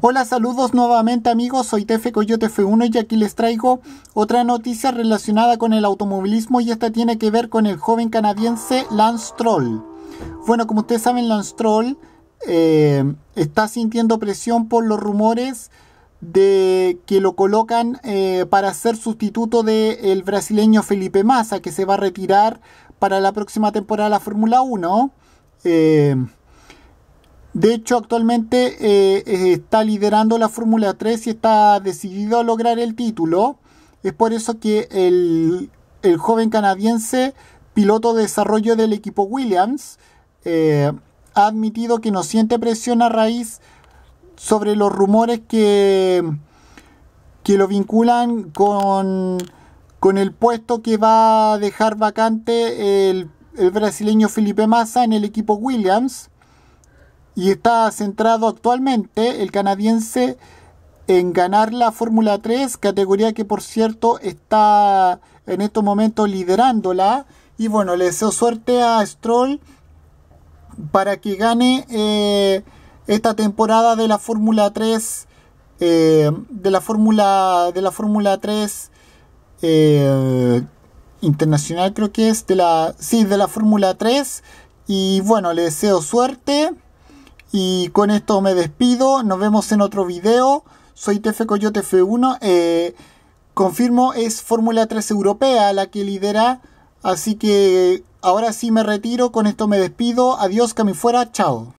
Hola, saludos nuevamente amigos, soy Tefe Coyote F1 y aquí les traigo otra noticia relacionada con el automovilismo y esta tiene que ver con el joven canadiense Lance Troll. Bueno, como ustedes saben, Lance Troll eh, está sintiendo presión por los rumores de que lo colocan eh, para ser sustituto del brasileño Felipe Massa, que se va a retirar para la próxima temporada de la Fórmula 1. Eh, de hecho, actualmente eh, eh, está liderando la Fórmula 3 y está decidido a lograr el título. Es por eso que el, joven canadiense, piloto de desarrollo del equipo Williams, eh, ha admitido que no siente presión a raíz sobre los rumores que, que lo vinculan con, el puesto que va a dejar vacante el, el brasileño Felipe Massa en el equipo Williams y está centrado actualmente el canadiense en ganar la Fórmula 3, categoría que por cierto está en estos momentos liderándola. Y bueno, le deseo suerte a Stroll para que gane eh, esta temporada de la Fórmula 3. Eh, de la Fórmula de la Fórmula 3 eh, internacional creo que es de la sí de la Fórmula 3 y bueno le deseo suerte y con esto me despido. Nos vemos en otro video. Soy TF Coyote F1. Eh, confirmo, es Fórmula 3 Europea la que lidera. Así que ahora sí me retiro. Con esto me despido. Adiós, que fuera. Chao.